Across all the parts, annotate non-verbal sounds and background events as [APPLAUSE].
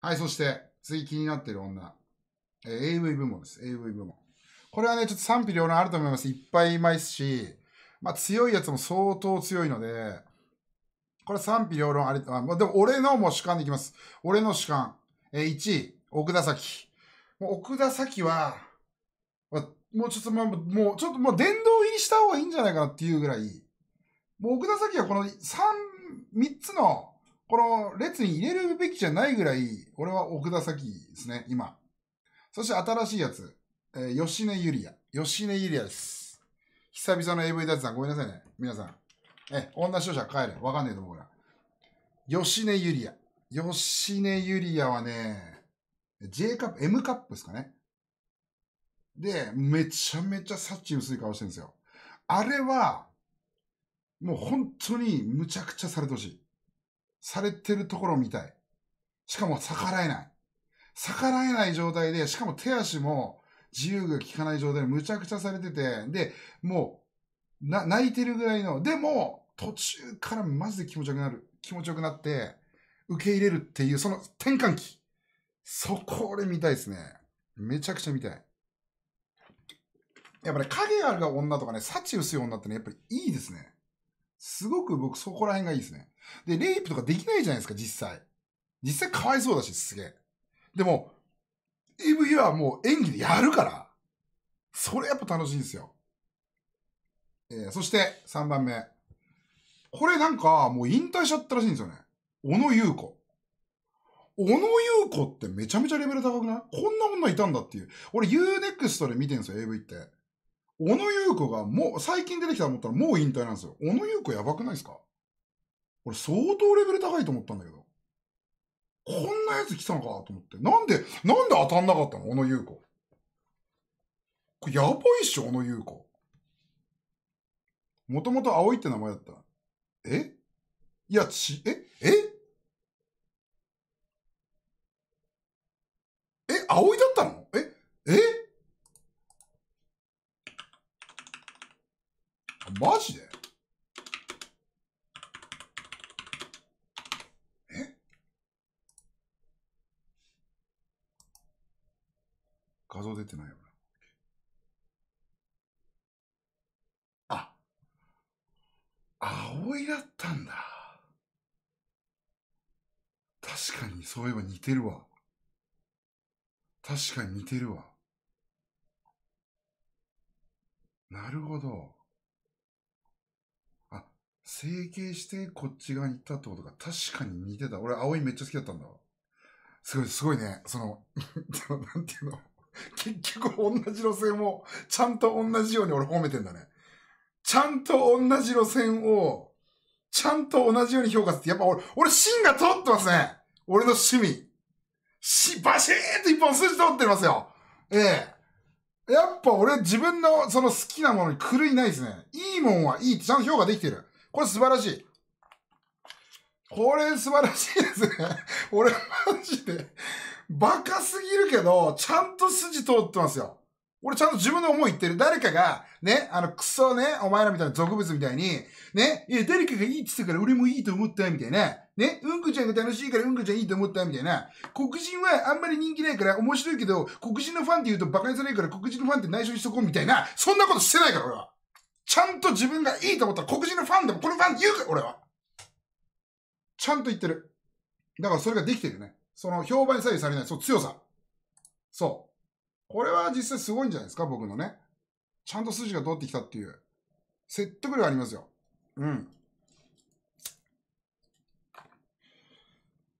はい、そして、次気になってる女。えー、AV 部門です。AV 部門。これはね、ちょっと賛否両論あると思います。いっぱいいますし、まあ強いやつも相当強いので、これ賛否両論あり、まあでも俺のもう主観でいきます。俺の主観。えー、1位、奥田崎。もう奥田崎は、もうちょっと、まあ、もうちょっともう殿堂入りした方がいいんじゃないかなっていうぐらい、もう奥田崎はこの3、3つのこの列に入れるべきじゃないぐらい、俺は奥田咲ですね、今。そして新しいやつ、えー、吉根ゆりや。吉根ゆりやです。久々の AV ダツさん、ごめんなさいね、皆さん。え、女視聴者帰れ。わかんねえと思うから。吉根ゆりや。吉根ゆりやはね、J カップ、M カップですかね。で、めちゃめちゃサッチ薄い顔してるんですよ。あれは、もう本当にむちゃくちゃされてほしい。されてるところみたい。しかも逆らえない。逆らえない状態で、しかも手足も自由が利かない状態でむちゃくちゃされてて、で、もう、な、泣いてるぐらいの、でも、途中からマジで気持ちよくなる。気持ちよくなって、受け入れるっていう、その転換期。そこ俺見たいですね。めちゃくちゃ見たい。やっぱね、影あるが女とかね、幸薄い女ってね、やっぱりいいですね。すごく僕そこら辺がいいですね。で、レイプとかできないじゃないですか、実際。実際かわいそうだし、すげえ。でも、AV はもう演技でやるから、それやっぱ楽しいんですよ。えー、そして3番目。これなんかもう引退しちゃったらしいんですよね。小野優子。小野優子ってめちゃめちゃレベル高くないこんな女いたんだっていう。俺 UNEXT で見てるんですよ、AV って。小野優子がもう、最近出てきたと思ったらもう引退なんですよ。小野優子やばくないですか俺相当レベル高いと思ったんだけど。こんなやつ来たのかと思って。なんで、なんで当たんなかったの小野優子。これやばいっしょ、小野優子。もともと葵って名前だった。えいや、ち、えええ葵だったの確かに、そういえば似てるわ。確かに似てるわ。なるほど。あ、整形してこっち側に行ったってことか。確かに似てた。俺、青いめっちゃ好きだったんだ。すごい、すごいね。その、[LAUGHS] なんていうの。結局、同じ路線を、ちゃんと同じように俺褒めてんだね。ちゃんと同じ路線を、ちゃんと同じように評価する。やっぱ俺、俺芯が通ってますね。俺の趣味。し、バシーンと一本筋通ってますよ。ええー、やっぱ俺自分のその好きなものに狂いないですね。いいもんはいいってちゃんと評価できてる。これ素晴らしい。これ素晴らしいですね。[LAUGHS] 俺マジで、バカすぎるけど、ちゃんと筋通ってますよ。俺ちゃんと自分の思い言ってる。誰かが、ね、あの、クソね、お前らみたいな俗物みたいに、ね、いや、誰かがいいって言ってから俺もいいと思った、みたいな。ね、うんこちゃんが楽しいからうんこちゃんいいと思ったみたいな。黒人はあんまり人気ないから面白いけど、黒人のファンって言うと馬鹿にされるから黒人のファンって内緒にしとこうみたいな。そんなことしてないから俺は。ちゃんと自分がいいと思ったら黒人のファンでもこのファンって言うから俺は。ちゃんと言ってる。だからそれができてるね。その評判に左右されない。そう、強さ。そう。これは実際すごいんじゃないですか僕のね。ちゃんと筋が通ってきたっていう。説得力ありますよ。うん。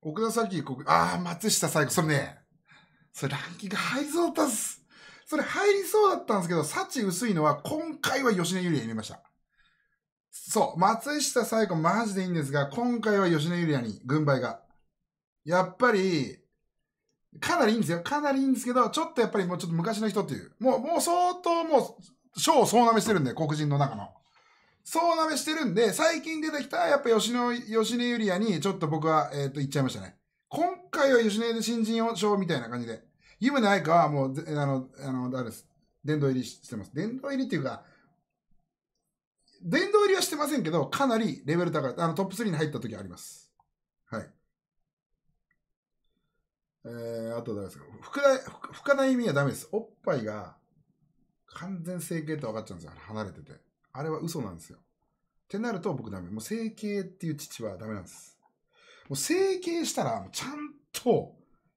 奥田咲子、ああ、松下最後、それね、それランキング入りそうだったす。それ入りそうだったんですけど、幸薄いのは今回は吉根ゆりや入れました。そう、松下最後マジでいいんですが、今回は吉根ゆりやに軍配が。やっぱり、かなりいいんですよ。かなりいいんですけど、ちょっとやっぱりもうちょっと昔の人っていう、もう、もう相当もう、賞を総なめしてるんで、黒人の中の。そうなめしてるんで、最近出てきた、やっぱ吉野、吉野ゆりやに、ちょっと僕は、えっ、ー、と、行っちゃいましたね。今回は吉根で新人賞みたいな感じで。湯船愛香はもう、あの、あの、誰です。殿堂入りしてます。殿堂入りっていうか、殿堂入りはしてませんけど、かなりレベル高い。あの、トップ3に入った時あります。はい。えー、あと誰ですか深田、深田意味はダメです。おっぱいが、完全整形と分かっちゃうんですよ。離れてて。あれは嘘なんですよ。ってなると僕ダメ。もう整形っていう父はダメなんです。もう整形したら、ちゃんと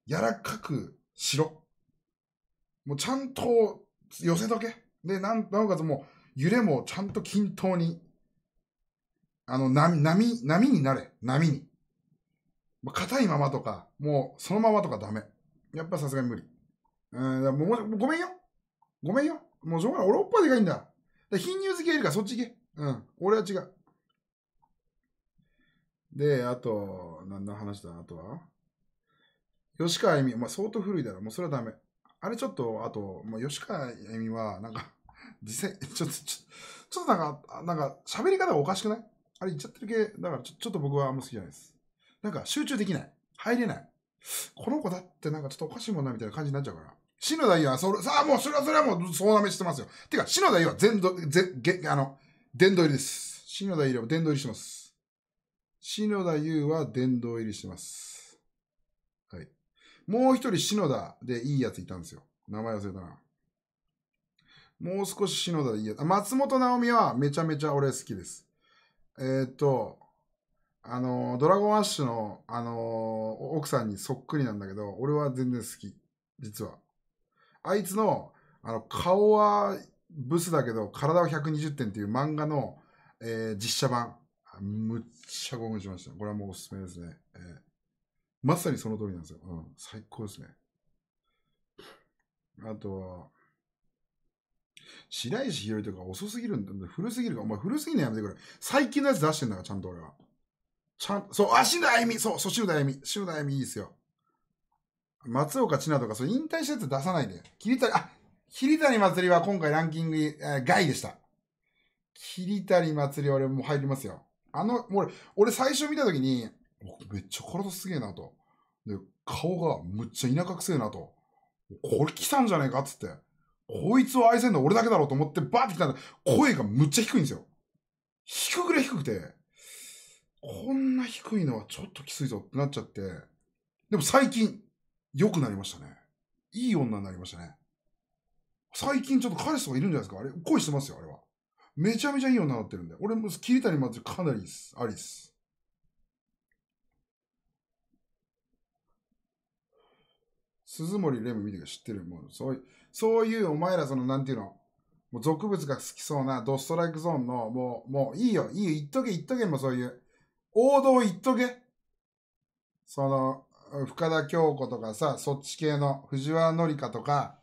柔らかくしろ。もうちゃんと寄せとけ。で、なおかつもう揺れもちゃんと均等に、あの、波、波、波になれ。波に。硬いままとか、もうそのままとかダメ。やっぱさすがに無理。うん、もうごめんよ。ごめんよ。もうしょうがない。俺おっぱいでかいんだ。貧乳好きがいるからそっち行け。うん。俺は違う。で、あと、何の話だあとは吉川恵美、まあ、相当古いだろ。もうそれはダメ。あれちょっと、あと、まあ、吉川恵美は、なんか、実際、[LAUGHS] ちょっと、ちょっとなんか、なんか、喋り方がおかしくないあれ言っちゃってる系、だからちょちょっと僕はあんま好きじゃないです。なんか集中できない。入れない。この子だってなんかちょっとおかしいもんなみたいな感じになっちゃうから。篠田大は、それ、さあ、もう、それは、それはもう、総なめしてますよ。てか、篠田大は全ど、ぜ、げ、あの、殿堂入りです。篠田大は殿堂入りしてます。篠田大は殿堂入りしてます。はい。もう一人、篠田でいいやついたんですよ。名前忘れたな。もう少し篠田でいいやつ。松本直美はめちゃめちゃ俺好きです。えー、っと、あの、ドラゴンアッシュの、あの、奥さんにそっくりなんだけど、俺は全然好き。実は。あいつの、あの、顔はブスだけど、体は120点っていう漫画の、えー、実写版。むっちゃ興奮しました。これはもうおすすめですね。えー、まさにその通りなんですよ。うん。最高ですね。あとは、白石ひろりとか遅すぎるんだ。古すぎるか。お前古すぎるのやめてくれ。最近のやつ出してんだから、ちゃんと俺は。ちゃん、そう、あ、篠田あゆみそう、そう、篠田あゆみ。篠田あゆみいいですよ。松岡千奈とか、そう引退したやつ出さないで。桐谷、あ、桐谷祭りは今回ランキング、えー、外でした。桐谷祭り俺もう入りますよ。あの、俺、俺最初見たときに、めっちゃ体すげえなと。で、顔がむっちゃ田舎くせえなと。これ来たんじゃねえかっつって。こいつを愛せんの俺だけだろうと思ってバーって来たんだ。声がむっちゃ低いんですよ。低くらい低くて、こんな低いのはちょっときついぞってなっちゃって。でも最近、良くなりましたね。いい女になりましたね。最近ちょっと彼氏とかいるんじゃないですかあれ、恋してますよ、あれは。めちゃめちゃいい女になってるんで。俺も、桐谷まずかなりありっす。鈴森レム見て知ってる。もう、そういう、そういうお前らその、なんていうの、もう俗物が好きそうなドストライクゾーンの、もう、もういいよ、いいよ、言っとけ、言っとけ、もうそういう。王道言っとけ。その、深田恭子とかさ、そっち系の藤原紀香とか、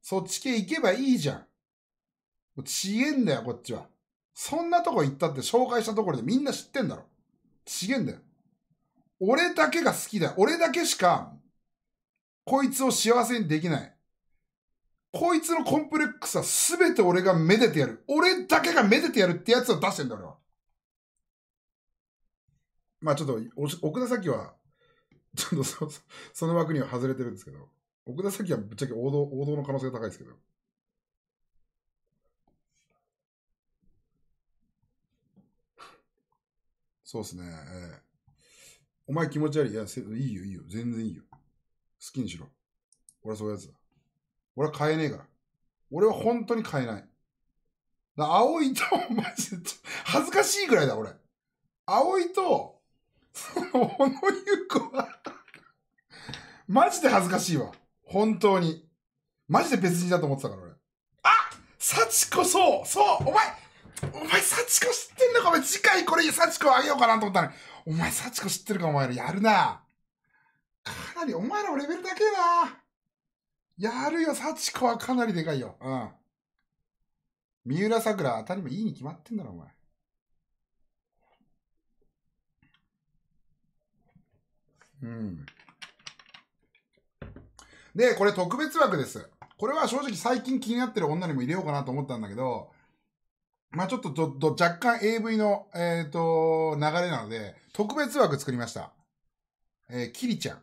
そっち系行けばいいじゃん。ちげえんだよ、こっちは。そんなとこ行ったって紹介したところでみんな知ってんだろ。ちげえんだよ。俺だけが好きだよ。俺だけしか、こいつを幸せにできない。こいつのコンプレックスはすべて俺がめでてやる。俺だけがめでてやるってやつを出してんだ、俺は。まあちょっと、奥田咲は [LAUGHS] ちょっとそその枠には外れてるんですけど、奥田崎はぶっちゃけ王道王道の可能性が高いですけど。そうですね、えー。お前気持ち悪い。いや、いいよ、いいよ。全然いいよ。好きにしろ。俺はそういうやつだ。俺は変えねえから。俺は本当に変えない。だ青いと、マジで、恥ずかしいぐらいだ、俺。青いと、その、小野う子はマジで恥ずかしいわ。本当に。マジで別人だと思ってたから俺。あ幸子そうそうお前お前幸子知ってんのかお前次回これ幸子あげようかなと思ったのに。お前幸子知ってるかお前らやるな。かなりお前らもレベルだけな。やるよ、幸子はかなりでかいよ。うん。三浦桜当たりもいいに決まってんだろ、お前。うん。で、これ特別枠です。これは正直最近気になってる女にも入れようかなと思ったんだけど、まあちょっとどど若干 AV の、えっ、ー、と、流れなので、特別枠作りました。えー、キリちゃん。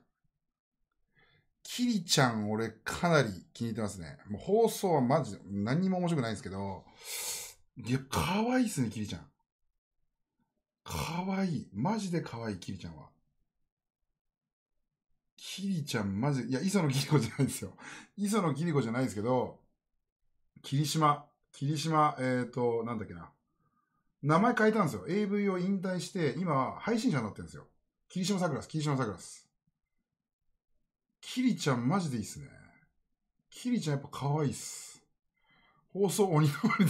キリちゃん、俺かなり気に入ってますね。もう放送はマジで何にも面白くないんですけど、いや、可愛いっすね、キリちゃん。可愛い。マジで可愛い、キリちゃんは。キリちゃん、マジ、いや、磯野キリ子じゃないですよ。[LAUGHS] 磯野キリ子じゃないですけど、霧島、霧島、えっ、ー、と、なんだっけな。名前変えたんですよ。AV を引退して、今、配信者になってるんですよ。霧島桜です、霧島桜です。キリちゃん、マジでいいっすね。キリちゃん、やっぱ可愛いっす。放送鬼の森で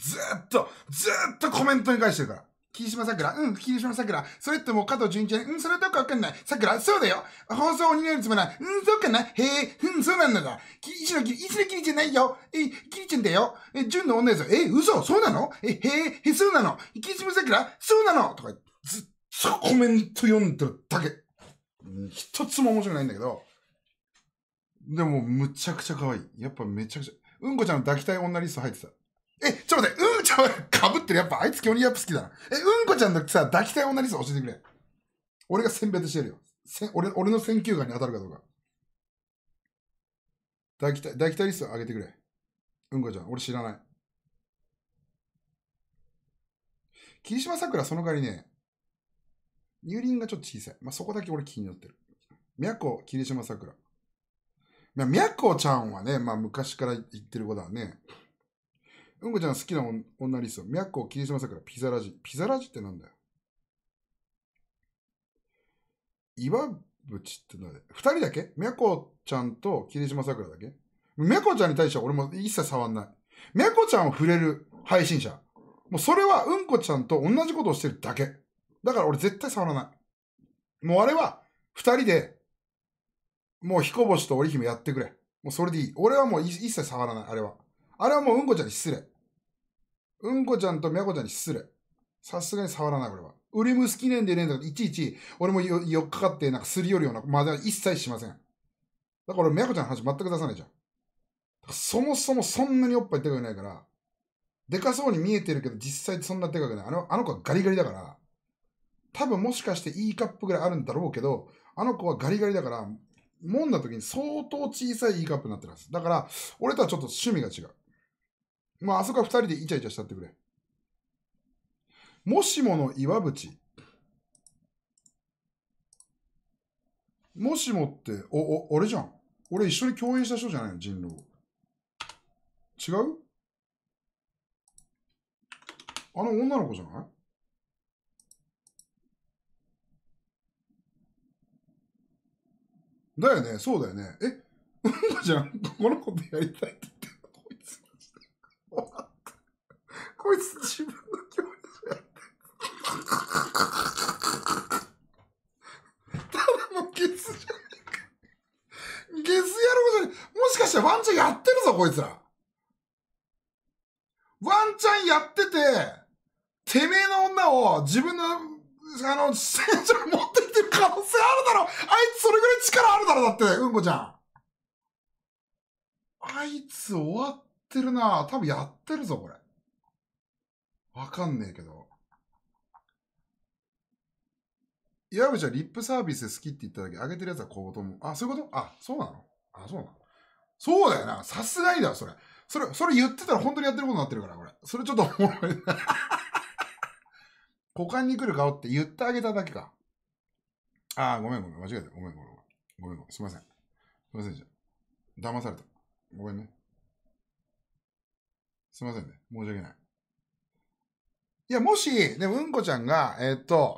す。ずっと、ずっとコメントに返してるから。霧島桜、うん、霧島桜。それってもう加藤純一、うん、それどうかわかんない。桜、そうだよ。放送なるつもない。うん、そうかな。へえ、うん、そうなんだが。一の霧、一の霧じゃないよ。え、霧ちゃんだよ。え、純の女ですよ。え、嘘そうなのえ、へえ、へ、そうなの。霧島桜、そうなのとか、ずっとコメント読んでるだけ。一つも面白くないんだけど。でも、むちゃくちゃ可愛い。やっぱめちゃくちゃ。うんこちゃんの抱きたい女リスト入ってた。え、ちょっと待って、うんかぶってる。やっぱ、あいつ巨人やっぱ好きだな。え、うんこちゃんのさ、抱きたい女リスト教えてくれ。俺が選別してやるよ。せ俺俺の選球眼に当たるかどうか。抱きたい、抱きたいリスト上げてくれ。うんこちゃん、俺知らない。霧島さくら、その代わりね、乳輪がちょっと小さい。まあ、そこだけ俺気になってる。宮こ、霧島さくら。宮こちゃんはね、まあ、昔から言ってることはね、うんこちゃん好きな女リスト。みゃっこ、霧島桜、ピザラジ。ピザラジってなんだよ。岩淵ってだよ。二人だけみゃこちゃんと霧島桜だけみゃこちゃんに対しては俺も一切触んない。みゃこちゃんを触れる配信者。もうそれはうんこちゃんと同じことをしてるだけ。だから俺絶対触らない。もうあれは二人で、もう彦星と織姫やってくれ。もうそれでいい。俺はもう一切触らない、あれは。あれはもううんこちゃんに失礼。うんこちゃんとみやこちゃんに失礼。さすがに触らない、これは。売り虫記念ねでねんだから、いちいち、俺もよ、よっかかって、なんかすり寄るような、まだ一切しません。だから俺、みやこちゃんの話全く出さないじゃん。そもそもそんなにおっぱいでかくないから、でかそうに見えてるけど、実際そんなでかくない。あの、あの子はガリガリだから、多分もしかして E カップぐらいあるんだろうけど、あの子はガリガリだから、揉んだ時に相当小さい E カップになってるんです。だから、俺とはちょっと趣味が違う。まあ、あそこは二人でイチャイチャしたってくれ。もしもの岩渕。もしもって、お、お、俺じゃん。俺一緒に共演した人じゃないの、人狼。違うあの女の子じゃないだよね、そうだよね。え、[LAUGHS] じゃん、この子とやりたいって。こいつ自分の教室やって。ただのゲスじゃねえか。ゲスやることに、もしかしてワンチャンやってるぞ、こいつら。ワンチャンやってて、てめえの女を自分の、あの、船長に持ってきてる可能性あるだろあいつそれぐらい力あるだろだって、うんこちゃん。あいつ終わってるな多分やってるぞ、これ。わかんねえけど。岩渕はリップサービス好きって言っただけ、あげてるやつはこうと思う。あ、そういうことあ、そうなのあ、そうなのそうだよな。さすがにだよ、それ。それ、それ言ってたら本当にやってることになってるから、これ。それちょっとおもろい。[LAUGHS] 股間に来る顔って言ってあげただけか。あごめんごめん。間違えた。ごめんごめん。ごめんごめん。すいません。すいませんじゃ。騙された。ごめんね。すいませんね。申し訳ない。いや、もし、でも、うんこちゃんが、えー、っと、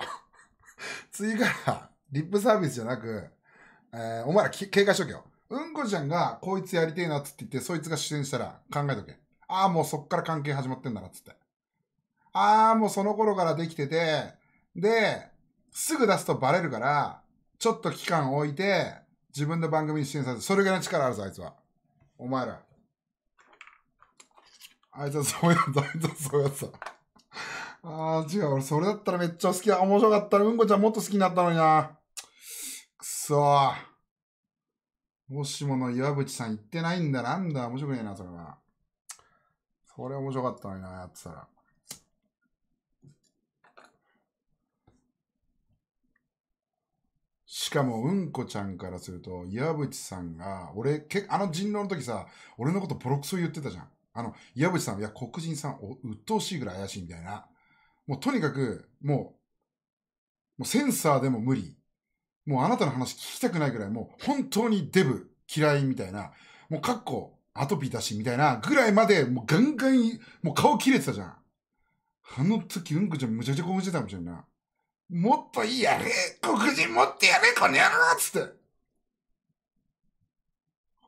[LAUGHS] 次から、リップサービスじゃなく、えー、お前ら警戒しとけよ。うんこちゃんが、こいつやりてえなっつって言って、そいつが出演したら考えとけ。ああ、もうそっから関係始まってんだなっつって。ああ、もうその頃からできてて、で、すぐ出すとバレるから、ちょっと期間置いて、自分の番組に出演させる。それぐらいの力あるぞ、あいつは。お前ら。あいつはそうやた、あいつはそうやつた。ああ、違う。俺、それだったらめっちゃ好きだ。面白かったら、うんこちゃんもっと好きになったのにな。くそもしもの岩渕さん言ってないんだ。なんだ。面白くねえな、それは。それ面白かったのにな、やってたら。しかも、うんこちゃんからすると、岩渕さんが、俺、けあの人狼の時さ、俺のことボロクソ言ってたじゃん。あの、岩渕さん、いや、黒人さん、鬱陶しいぐらい怪しいみたいな。もうとにかく、もう、もうセンサーでも無理。もうあなたの話聞きたくないぐらい、もう本当にデブ嫌いみたいな、もうかっこアトピーだしみたいなぐらいまで、もうガンガン、もう顔切れてたじゃん。あの時、うんこちゃんむちゃくちゃ興奮してたかもしれんな。もっといいやれ黒人持ってやれこの野郎つって。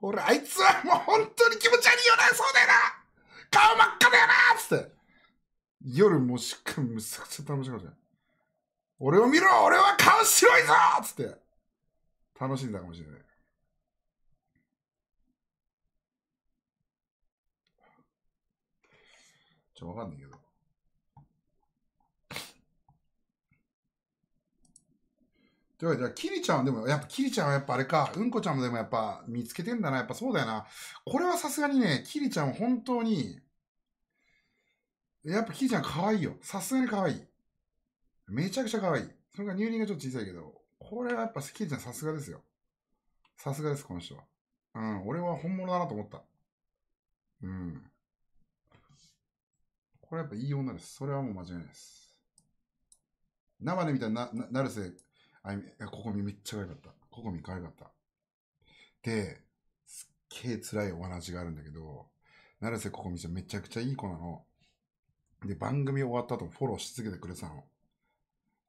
俺、あいつはもう本当に気持ち悪いよなそうだよな顔真っ赤だよなつって。夜もしっかりむちゃくちゃ楽しかった。俺を見ろ俺は顔白いぞつって楽しんだかもしれない。ちょ、わかんないけど。というわけで、キリちゃんはでも、やっぱキリちゃんはやっぱあれか、うんこちゃんもでもやっぱ見つけてんだな、やっぱそうだよな。これはさすがにね、キリちゃんは本当に、やっぱキーちゃん可愛いよ。さすがに可愛い。めちゃくちゃ可愛い。それが乳輪がちょっと小さいけど、これはやっぱキーちゃんさすがですよ。さすがです、この人は。うん、俺は本物だなと思った。うん。これやっぱいい女です。それはもう間違いないです。生で見たらな、な、なるせ、あいここみめっちゃ可愛かった。ここみ可愛かった。で、すっげえ辛いお話があるんだけど、なるせここみちゃんめちゃくちゃいい子なの。で、番組終わった後フォローし続けてくれてたの。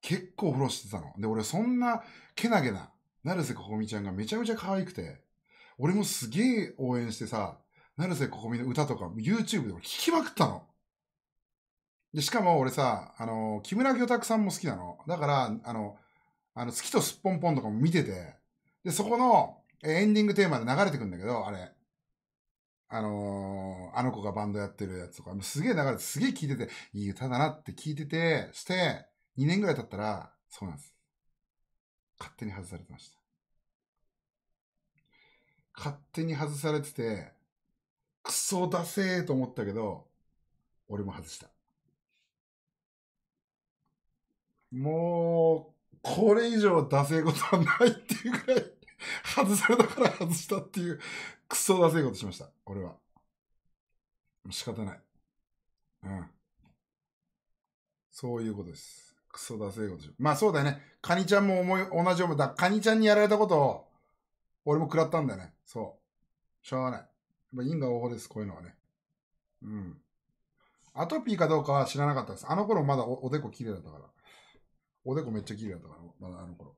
結構フォローしてたの。で、俺そんな、けなげな、成瀬ここみちゃんがめちゃめちゃ可愛くて、俺もすげえ応援してさ、成瀬ここみの歌とか YouTube で俺聞きまくったの。で、しかも俺さ、あの、木村魚拓さんも好きなの。だから、あの、あの、月とすっぽんぽんとかも見てて、で、そこのエンディングテーマで流れてくんだけど、あれ、あのー、あの子がバンドやってるやつとか、すげえ流れて、すげえ聴いてて、いい歌だなって聴いてて、して、2年ぐらい経ったら、そうなんです。勝手に外されてました。勝手に外されてて、クソ出せーと思ったけど、俺も外した。もう、これ以上出せーことはないっていうくらい [LAUGHS] 外されたから外したっていう、クソダせいことしました。俺は。仕方ない。うん。そういうことです。クソダせいことしまあそうだよね。カニちゃんも思い、同じ思い。だカニちゃんにやられたことを、俺も食らったんだよね。そう。しょうがない。やっぱ因果応報です、こういうのはね。うん。アトピーかどうかは知らなかったです。あの頃まだおでこ綺麗だったから。おでこめっちゃ綺麗だったから、まだあの頃。